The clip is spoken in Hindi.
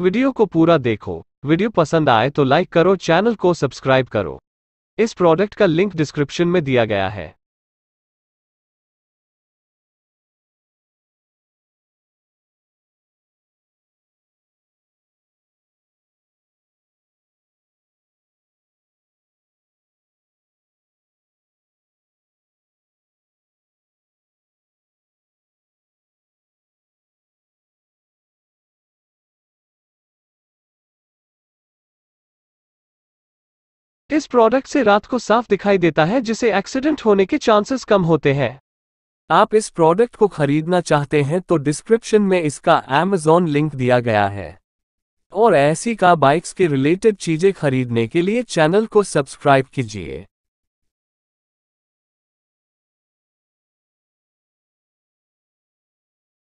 वीडियो को पूरा देखो वीडियो पसंद आए तो लाइक करो चैनल को सब्सक्राइब करो इस प्रोडक्ट का लिंक डिस्क्रिप्शन में दिया गया है इस प्रोडक्ट से रात को साफ दिखाई देता है जिसे एक्सीडेंट होने के चांसेस कम होते हैं आप इस प्रोडक्ट को खरीदना चाहते हैं तो डिस्क्रिप्शन में इसका एमेजॉन लिंक दिया गया है और ऐसी का बाइक्स के रिलेटेड चीजें खरीदने के लिए चैनल को सब्सक्राइब कीजिए